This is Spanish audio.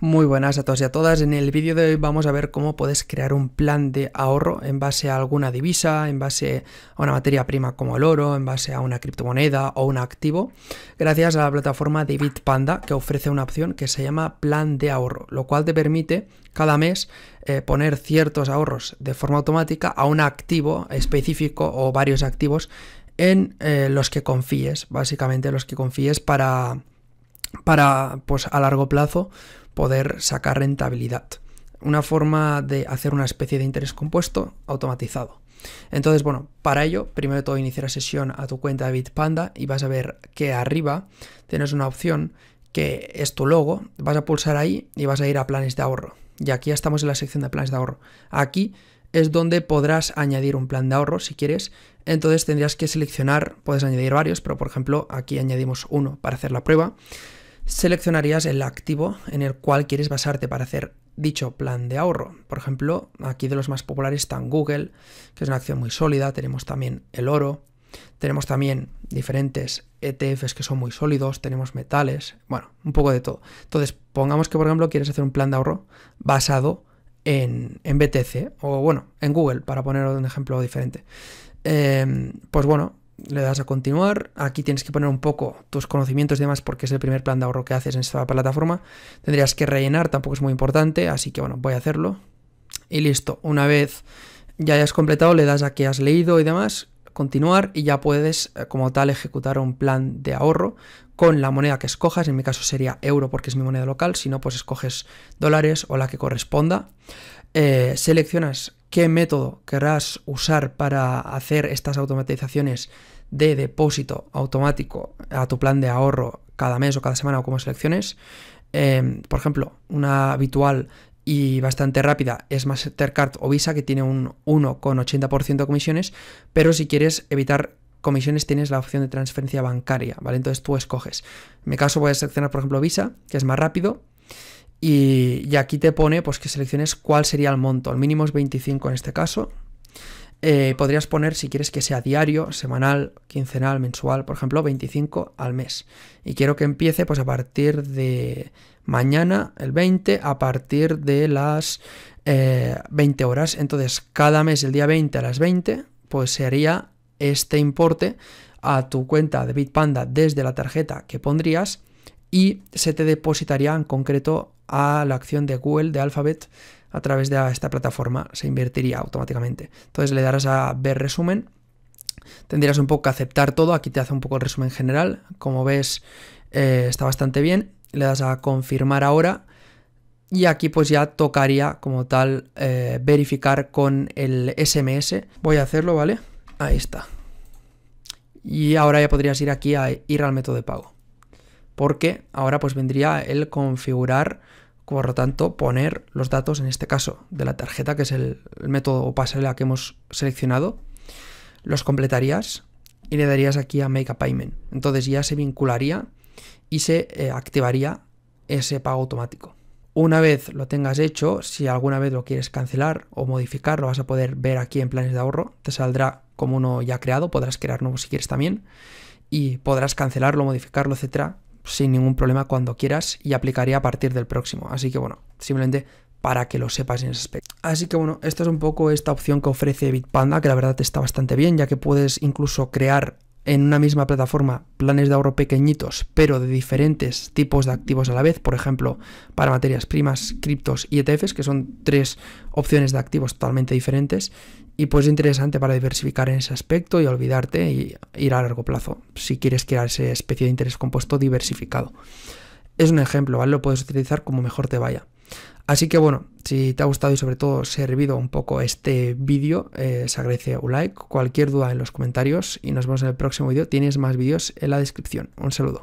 Muy buenas a todos y a todas. En el vídeo de hoy vamos a ver cómo puedes crear un plan de ahorro en base a alguna divisa, en base a una materia prima como el oro, en base a una criptomoneda o un activo, gracias a la plataforma de Panda que ofrece una opción que se llama plan de ahorro, lo cual te permite cada mes eh, poner ciertos ahorros de forma automática a un activo específico o varios activos en eh, los que confíes, básicamente los que confíes para para, pues a largo plazo, poder sacar rentabilidad. Una forma de hacer una especie de interés compuesto automatizado. Entonces, bueno, para ello, primero todo, iniciar sesión a tu cuenta de Bitpanda y vas a ver que arriba tienes una opción que es tu logo. Vas a pulsar ahí y vas a ir a planes de ahorro. Y aquí ya estamos en la sección de planes de ahorro. Aquí es donde podrás añadir un plan de ahorro si quieres. Entonces tendrías que seleccionar, puedes añadir varios, pero por ejemplo aquí añadimos uno para hacer la prueba seleccionarías el activo en el cual quieres basarte para hacer dicho plan de ahorro. Por ejemplo, aquí de los más populares están Google, que es una acción muy sólida, tenemos también el oro, tenemos también diferentes ETFs que son muy sólidos, tenemos metales, bueno, un poco de todo. Entonces, pongamos que, por ejemplo, quieres hacer un plan de ahorro basado en, BTC o, bueno, en Google, para poner un ejemplo diferente. Eh, pues bueno, le das a continuar, aquí tienes que poner un poco tus conocimientos y demás porque es el primer plan de ahorro que haces en esta plataforma, tendrías que rellenar, tampoco es muy importante, así que bueno, voy a hacerlo. Y listo, una vez ya hayas completado, le das a que has leído y demás, continuar y ya puedes eh, como tal ejecutar un plan de ahorro con la moneda que escojas, en mi caso sería euro porque es mi moneda local, si no pues escoges dólares o la que corresponda, eh, seleccionas qué método querrás usar para hacer estas automatizaciones de depósito automático a tu plan de ahorro cada mes o cada semana o como selecciones. Em, por ejemplo, una habitual y bastante rápida es Mastercard o Visa que tiene un 1,80% de comisiones, pero si quieres evitar comisiones tienes la opción de transferencia bancaria, ¿vale? Entonces tú escoges. En mi caso voy a seleccionar, por ejemplo, Visa, que es más rápido. Y, aquí te pone pues que selecciones cuál sería el monto. El mínimo es 25 en este caso. Eh, podrías poner si quieres que sea diario, semanal, quincenal, mensual, por ejemplo, 25 al mes. Y quiero que empiece pues a partir de mañana, el 20, a partir de las 20 eh, horas. Entonces, cada mes, el día 20 a las 20, pues sería este importe a tu cuenta de Bitpanda desde la tarjeta que pondrías y se te depositaría en concreto a la acción de Google, de Alphabet, a través de esta plataforma, se invertiría automáticamente. Entonces le darás a ver resumen, tendrías un poco que aceptar todo, aquí te hace un poco el resumen general, como ves eh, está bastante bien, le das a confirmar ahora y aquí pues ya tocaría como tal eh, verificar con el SMS. Voy a hacerlo, ¿vale? Ahí está. Y ahora ya podrías ir aquí a ir al método de pago porque ahora pues vendría el configurar, por lo tanto, poner los datos, en este caso, de la tarjeta, que es el, método o pasarela que hemos seleccionado, los completarías y le darías aquí a Make a Payment. Entonces ya se vincularía y se eh, activaría ese pago automático. Una vez lo tengas hecho, si alguna vez lo quieres cancelar o modificar, lo vas a poder ver aquí en planes de ahorro. Te saldrá como uno ya creado, podrás crear nuevo si quieres también y podrás cancelarlo, modificarlo, etcétera, sin ningún problema cuando quieras y aplicaría a partir del próximo. Así que bueno, simplemente para que lo sepas en ese aspecto. Así que bueno, esta es un poco esta opción que ofrece Bitpanda, que la verdad está bastante bien, ya que puedes incluso crear en una misma plataforma planes de ahorro pequeñitos, pero de diferentes tipos de activos a la vez, por ejemplo, para materias primas, criptos y ETFs, que son tres opciones de activos totalmente diferentes, y pues interesante para diversificar en ese aspecto y olvidarte y ir a largo plazo, si quieres crear ese especie de interés compuesto diversificado. Es un ejemplo, ¿vale? Lo puedes utilizar como mejor te vaya. Así que bueno, si te ha gustado y sobre todo ha servido un poco este vídeo, eh, se agradece un like, cualquier duda en los comentarios y nos vemos en el próximo vídeo. Tienes más vídeos en la descripción. Un saludo.